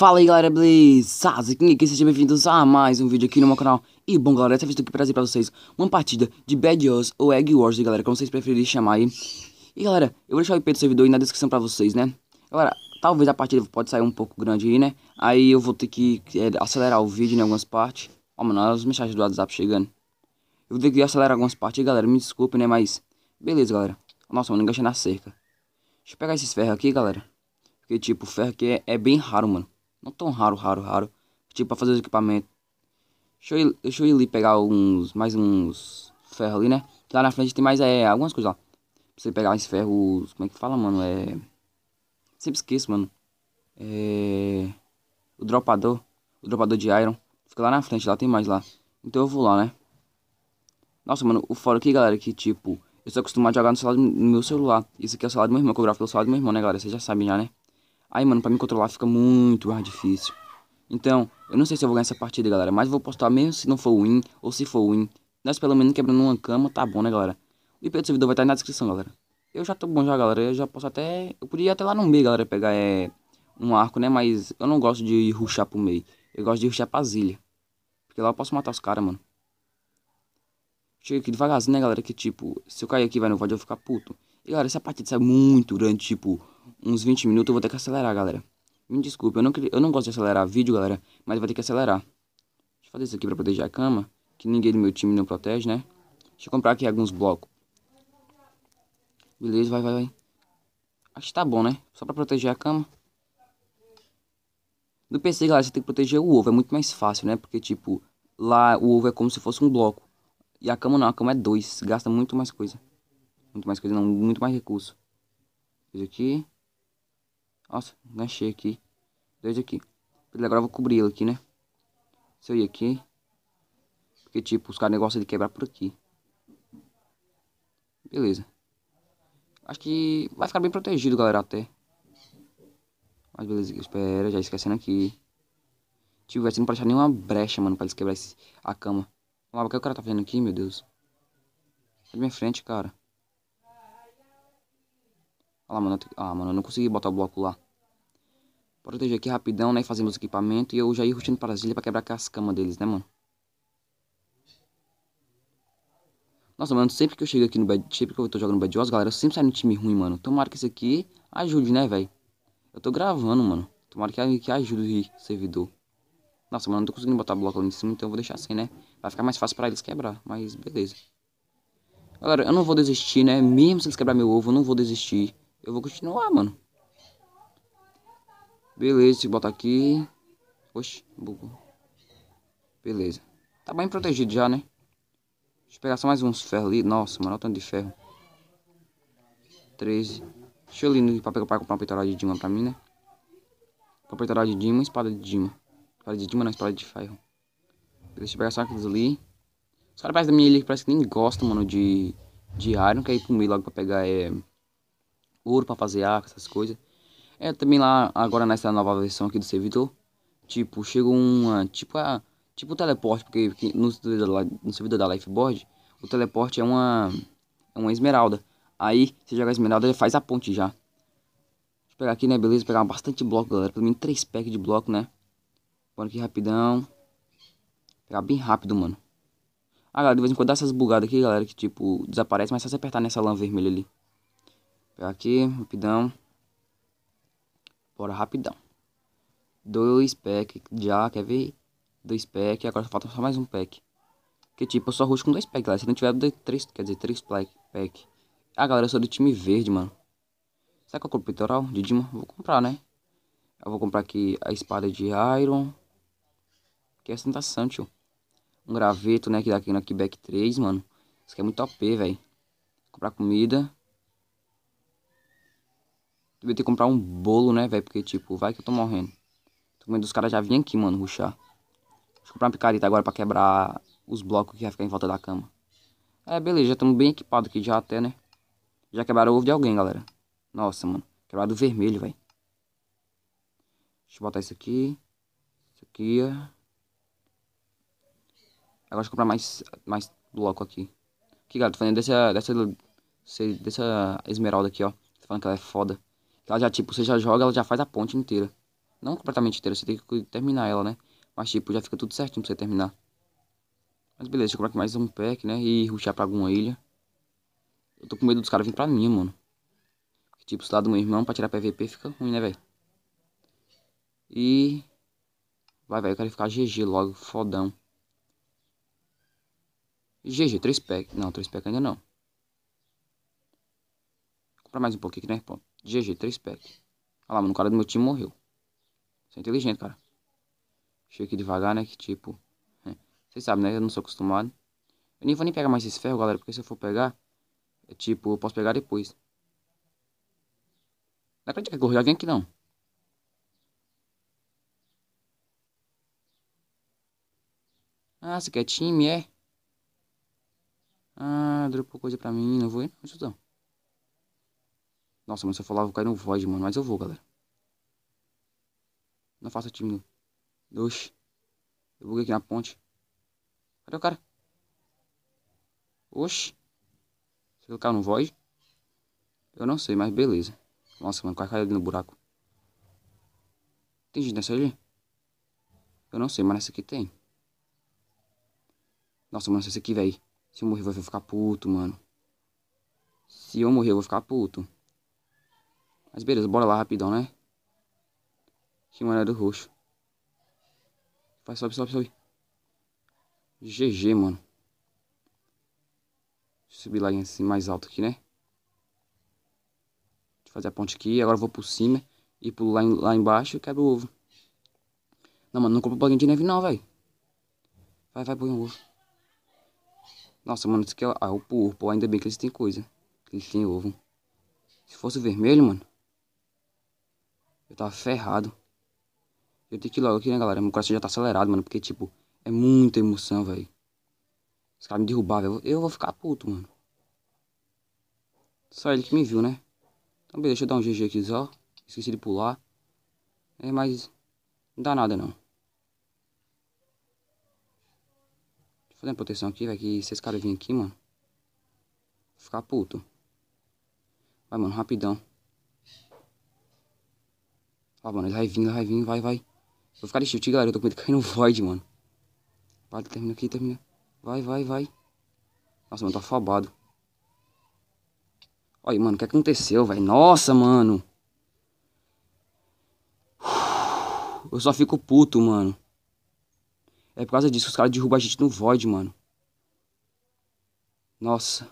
Fala aí galera, beleza? Sazequinha aqui, sejam bem-vindos a mais um vídeo aqui no meu canal E bom galera, essa vez eu aqui trazer pra vocês uma partida de Bad Wars ou Egg Wars, né, galera, como vocês preferirem chamar aí E galera, eu vou deixar o IP do servidor aí na descrição pra vocês, né? Galera, talvez a partida pode sair um pouco grande aí, né? Aí eu vou ter que é, acelerar o vídeo em algumas partes Ó, mano, olha as mensagens do WhatsApp chegando Eu vou ter que acelerar algumas partes aí, galera, me desculpe, né, mas... Beleza, galera Nossa, mano, enganchei na cerca Deixa eu pegar esses ferros aqui, galera porque, tipo, ferro aqui é, é bem raro, mano. Não tão raro, raro, raro. Tipo, pra fazer os equipamentos. Deixa eu, ir, deixa eu ir ali pegar uns. Mais uns. Ferro ali, né? lá na frente tem mais é, algumas coisas lá. Pra você pegar uns ferros. Como é que fala, mano? É. Sempre esqueço, mano. É. O dropador. O dropador de Iron. Fica lá na frente, lá tem mais lá. Então eu vou lá, né? Nossa, mano, o fora aqui, galera, que tipo. Eu sou acostumado a jogar no, celular, no meu celular. Isso aqui é o celular do meu irmão, que eu gravo pelo celular do meu irmão, né, galera? Vocês já sabem já, né? Aí, mano, pra me controlar fica muito mais difícil. Então, eu não sei se eu vou ganhar essa partida, galera. Mas vou postar mesmo se não for win ou se for win. Nós pelo menos quebrando uma cama, tá bom, né, galera? O IP do servidor vai estar na descrição, galera. Eu já tô bom já, galera. Eu já posso até... Eu podia ir até lá no meio, galera, pegar é... um arco, né? Mas eu não gosto de ruxar pro meio. Eu gosto de ruxar pra zilha. Porque lá eu posso matar os caras, mano. Chega aqui devagarzinho, né, galera? Que, tipo, se eu cair aqui, vai no VOD, eu vou ficar puto. E, galera, essa partida sai muito grande, tipo uns 20 minutos, eu vou ter que acelerar, galera. Me desculpe, eu não, queria, eu não gosto de acelerar vídeo, galera, mas vai ter que acelerar. Deixa eu fazer isso aqui pra proteger a cama, que ninguém do meu time não protege, né? Deixa eu comprar aqui alguns blocos. Beleza, vai, vai, vai. Acho que tá bom, né? Só pra proteger a cama. No PC, galera, você tem que proteger o ovo. É muito mais fácil, né? Porque, tipo, lá o ovo é como se fosse um bloco. E a cama não, a cama é dois. Gasta muito mais coisa. Muito mais coisa não, muito mais recurso. Isso aqui. Nossa, enganchei aqui. Dois aqui. Agora eu vou cobrir ele aqui, né? Se eu ir aqui. Porque, tipo, os caras negócio de quebrar por aqui. Beleza. Acho que vai ficar bem protegido, galera, até. Mas beleza, espera, já esquecendo aqui. Tipo, vai ser não pra deixar nenhuma brecha, mano, pra eles quebrar a cama. Vamos lá, o que o cara tá fazendo aqui, meu Deus? Sai tá de minha frente, cara. Olha lá, mano. Ah, mano, eu não consegui botar o bloco lá. Proteger aqui rapidão, né? meus equipamento. E eu já ir rustindo para as ilhas pra quebrar as camas deles, né, mano? Nossa, mano, sempre que eu chego aqui no Bad... Sempre que eu tô jogando Bad Wars, galera, eu sempre saio no time ruim, mano. Tomara que isso aqui ajude, né, velho? Eu tô gravando, mano. Tomara que, que ajude o servidor. Nossa, mano, não tô conseguindo botar bloco lá em cima, então eu vou deixar assim, né? Vai ficar mais fácil pra eles quebrar, mas beleza. Galera, eu não vou desistir, né? Mesmo se eles quebrar meu ovo, eu não vou desistir. Eu vou continuar, mano. Beleza, se botar aqui. Oxe, bugou. Beleza. Tá bem protegido já, né? Deixa eu pegar só mais uns ferros ali. Nossa, mano, olha o tanto de ferro. 13. Deixa eu ali no papel pra comprar uma peitoral de Dima pra mim, né? Uma peitoral de Dima espada de Dima. Espada de Dima não, espada de ferro. Deixa eu pegar só aqueles ali. Os caras da minha ilha que parece que nem gostam, mano, de, de ar. Não Quer ir pro meio logo pra pegar é, ouro para fazer arco, essas coisas. É também lá agora nessa nova versão aqui do servidor, tipo, chega uma, tipo a tipo o teleporte, porque no servidor da, no servidor da Lifeboard, o teleporte é uma é uma esmeralda. Aí você joga a esmeralda e faz a ponte já. Deixa eu pegar aqui, né, beleza? Pegar bastante bloco, galera. Pelo menos 3 packs de bloco, né? Bora aqui rapidão. Pegar bem rápido, mano. Ah, galera, de vez em quando dá essas bugadas aqui, galera, que tipo, desaparece, mas é só você apertar nessa lã vermelha ali. Pegar aqui, rapidão. Bora rapidão. Dois pack já, quer ver? Dois pack, agora falta só mais um pack. Que tipo, eu só rush com dois pack lá. Se não tiver dois, três, quer dizer, três pack. pack. Ah, galera, eu sou do time verde, mano. Será que eu compro peitoral de Dima? Vou comprar, né? Eu vou comprar aqui a espada de Iron. Que é tentação, tio. Um graveto, né? Que dá aqui no Back 3, mano. Isso aqui é muito OP, velho. Comprar comida. Devia ter que comprar um bolo, né, velho? Porque, tipo, vai que eu tô morrendo. Tô com medo dos caras já virem aqui, mano, ruxar. Deixa eu comprar uma picareta agora pra quebrar os blocos que vai ficar em volta da cama. É, beleza, já estamos bem equipados aqui já até, né? Já quebraram o ovo de alguém, galera. Nossa, mano. Quebrado vermelho, velho. Deixa eu botar isso aqui. Isso aqui, ó. Agora deixa eu comprar mais, mais bloco aqui. Aqui, galera, tô falando dessa, dessa, dessa esmeralda aqui, ó. Tô falando que ela é foda. Ela já, tipo, você já joga, ela já faz a ponte inteira. Não completamente inteira, você tem que terminar ela, né? Mas, tipo, já fica tudo certinho pra você terminar. Mas beleza, deixa eu comprar mais um pack, né? E ruxar pra alguma ilha. Eu tô com medo dos caras virem pra mim, mano. Porque, tipo, se lá do meu irmão pra tirar PVP fica ruim, né, velho? E... Vai, velho, eu quero ficar GG logo, fodão. GG, 3 pack. Não, 3 pack ainda não. Vou comprar mais um pouquinho, né? Pronto. GG, 3 pack. Olha lá, mano, o cara do meu time morreu. Você é inteligente, cara. Chega aqui devagar, né? Que tipo. Hum. Vocês sabem, né? Eu não sou acostumado. Eu nem vou nem pegar mais esse ferro, galera, porque se eu for pegar, é tipo, eu posso pegar depois. Não acredito que correu alguém aqui não. Ah, você quer time, é? Ah, dropou coisa pra mim, não vou ir não, Jutão. Nossa, mas se eu falar, eu vou cair no void, mano. Mas eu vou, galera. Não faça time. Oxi. Eu buguei aqui na ponte. Cadê o cara? Oxi. Se eu cair no void? Eu não sei, mas beleza. Nossa, mano, quase caiu ali no buraco. Tem gente nessa ali? Eu não sei, mas nessa aqui tem. Nossa, mano, essa esse aqui, velho. Se eu morrer, eu vou ficar puto, mano. Se eu morrer, eu vou ficar puto. Mas beleza, bora lá rapidão, né? do roxo. Vai, sobe, sobe, sobe. GG, mano. Deixa eu subir lá em cima, mais alto aqui, né? Deixa eu fazer a ponte aqui. Agora eu vou por cima e pulo lá, em, lá embaixo e quebro o ovo. Não, mano, não compro bolinha de neve não, velho. Vai, vai, põe um ovo. Nossa, mano, isso aqui é... Ah, o purple. Ainda bem que eles têm coisa. Eles têm ovo. Se fosse o vermelho, mano... Eu tava ferrado. Eu tenho que ir logo aqui, né, galera? Meu coração já tá acelerado, mano. Porque, tipo, é muita emoção, velho. Os caras me derrubaram, velho. Eu vou ficar puto, mano. Só ele que me viu, né? Então, beleza, deixa eu dar um GG aqui só. Esqueci de pular. É, mas. Não dá nada, não. Deixa eu fazer uma proteção aqui, velho. Que se esse cara vir aqui, mano. Vou ficar puto. Vai, mano, rapidão. Ah, mano, ele vai vindo, vai vindo, vai, vai. Vou ficar de shift, galera. Eu tô com medo de cair no void, mano. Para, termina aqui, termina. Vai, vai, vai. Nossa, mano, tá afobado. Olha, mano, o que aconteceu, velho? Nossa, mano. Eu só fico puto, mano. É por causa disso que os caras derrubam a gente no void, mano. Nossa.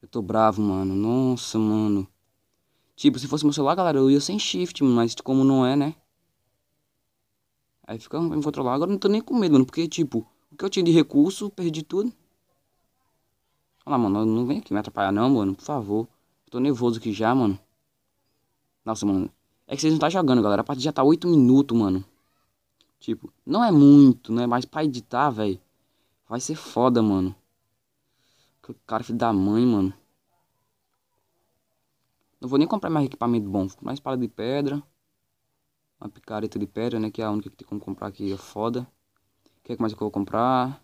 Eu tô bravo, mano. Nossa, mano. Tipo, se fosse meu celular, galera, eu ia sem shift, mas como não é, né? Aí fica me controlar. Agora não tô nem com medo, mano, porque, tipo, o que eu tinha de recurso, perdi tudo. Olha lá, mano, não vem aqui me atrapalhar não, mano, por favor. tô nervoso aqui já, mano. Nossa, mano, é que vocês não tá jogando, galera. A partida já tá 8 minutos, mano. Tipo, não é muito, né? Mas pra editar, velho, vai ser foda, mano. Cara, filho da mãe, mano. Não vou nem comprar mais equipamento bom. Vou comprar uma espada de pedra. Uma picareta de pedra, né? Que é a única que tem como comprar aqui. É foda. O que, é que mais que eu vou comprar?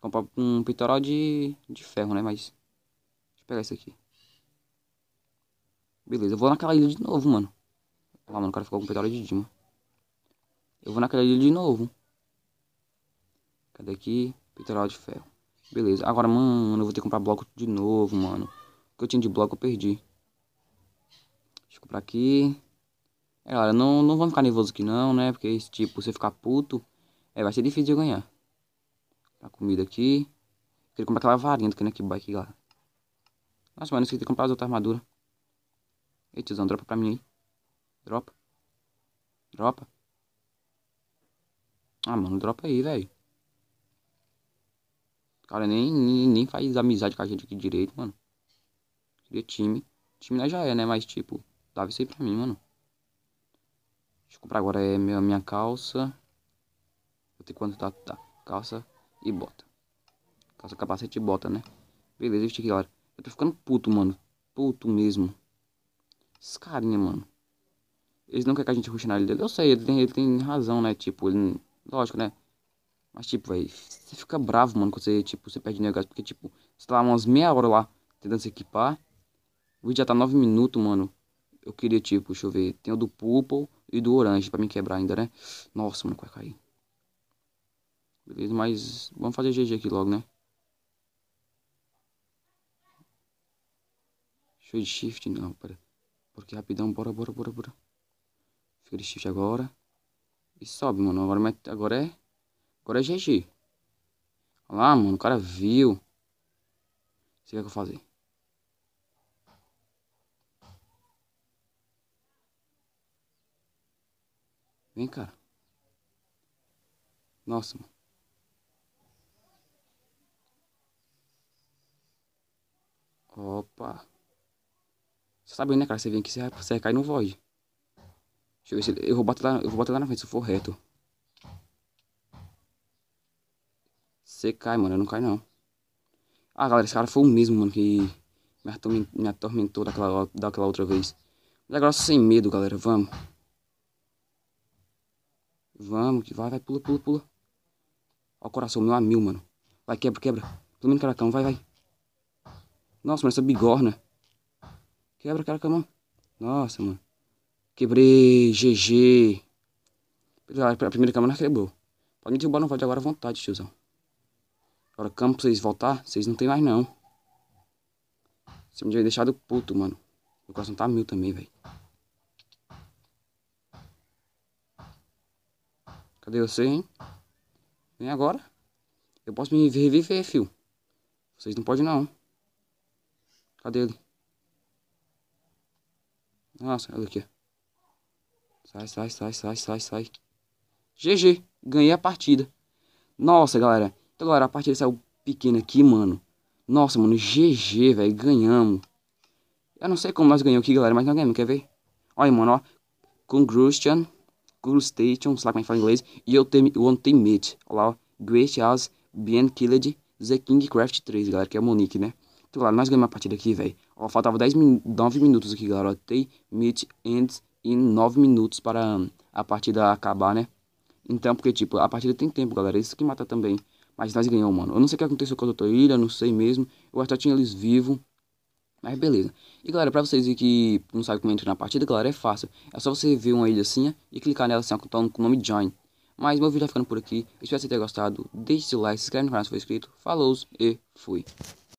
Vou comprar um peitoral de, de ferro, né? Mas... Deixa eu pegar isso aqui. Beleza, eu vou naquela ilha de novo, mano. Lá, mano, o cara ficou com peitoral de Dima. Eu vou naquela ilha de novo. Cadê aqui? Peitoral de ferro. Beleza, agora, mano, eu vou ter que comprar bloco de novo, mano. O que eu tinha de bloco eu perdi. Deixa eu comprar aqui. É, galera, não, não vamos ficar nervoso aqui não, né? Porque, tipo, você ficar puto, é, vai ser difícil de ganhar. A comida aqui. Queria comprar aquela varinha do Kenaki Bike, lá. Nossa, mano, esqueci de comprar as outras armaduras. Ei, tiozão, dropa pra mim aí. Dropa. Dropa. Ah, mano, dropa aí, velho. Cara, nem, nem, nem faz amizade com a gente aqui direito, mano. Queria time. Time nós já é, né? Mas, tipo, Dava isso aí pra mim, mano. Deixa eu comprar agora é minha, minha calça. Vou ter quanto tá, tá. Calça e bota. Calça, capacete e bota, né? Beleza, vesti aqui, galera. Eu tô ficando puto, mano. Puto mesmo. Esses carinha, né, mano. Eles não querem que a gente ruxe na dele. Eu sei, ele tem, ele tem razão, né? Tipo, ele... Lógico, né? Mas, tipo, velho, você fica bravo, mano, quando você, tipo, você perde negócio. Porque, tipo, você tá lá umas meia hora lá, tentando se equipar. O vídeo já tá nove minutos, mano eu queria, tipo, deixa eu ver. Tem o do purple e do orange pra me quebrar ainda, né? Nossa, mano, vai cair. Beleza, mas vamos fazer GG aqui logo, né? show de shift, não, pera. Porque rapidão, bora, bora, bora, bora. Fica de shift agora. E sobe, mano. Agora, agora é. Agora é GG. Olha lá, mano. O cara viu. Você quer que eu fazer? Vem, cara. Nossa, mano. Opa. Você sabe, né, cara? Você vem aqui, você você cai e não voe. Deixa eu ver se... Eu vou bater lá, eu vou bater lá na frente, se for reto. Você cai, mano. Eu não caio, não. Ah, galera, esse cara foi o mesmo, mano, que me atormentou daquela, daquela outra vez. Mas agora sem medo, galera. Vamos. Vamos, que vai, vai, pula, pula, pula. Ó o coração meu a mil, mano. Vai, quebra, quebra. Pelo menos caracão, vai, vai. Nossa, mano, essa bigorna. Quebra, caracão, Nossa, mano. Quebrei, GG. A primeira cama não quebrou. É pode me derrubar não de agora à vontade, tiozão. Agora, cama pra vocês voltar, vocês não tem mais, não. Você me devia deixado puto, mano. Meu coração tá mil também, velho. Cadê você, hein? Vem agora. Eu posso me reviver, fio. Vocês não podem, não. Cadê ele? Nossa, ah, olha aqui. Sai, sai, sai, sai, sai, sai. GG. Ganhei a partida. Nossa, galera. Então, galera, a partida saiu pequena aqui, mano. Nossa, mano. GG, velho. Ganhamos. Eu não sei como nós ganhamos aqui, galera, mas nós ganhamos. Quer ver? Olha, mano, ó. Congrustian. Cruise sei lá como é que fala em inglês, e eu tem, o Untamed, lá, ó, Great House, Being Killed, The Kingcraft 3, galera, que é o Monique, né? Então, galera, nós ganhamos a partida aqui, velho. Ó, faltava 10 min 9 minutos aqui, galera, Tem Tay, Meet, Ends, em 9 minutos para hum, a partida acabar, né? Então, porque, tipo, a partida tem tempo, galera, isso que mata também. Mas nós ganhamos, mano. Eu não sei o que aconteceu com a outra Ilha, não sei mesmo. Eu acho eu tinha eles vivos. Mas beleza. E galera, pra vocês que não sabem como entrar na partida, galera, é fácil. É só você ver uma assim e clicar nela assim, com o nome Join. Mas meu vídeo tá ficando por aqui. Espero que você tenha gostado. Deixe seu like, se inscreve no canal se for inscrito. Falou e fui.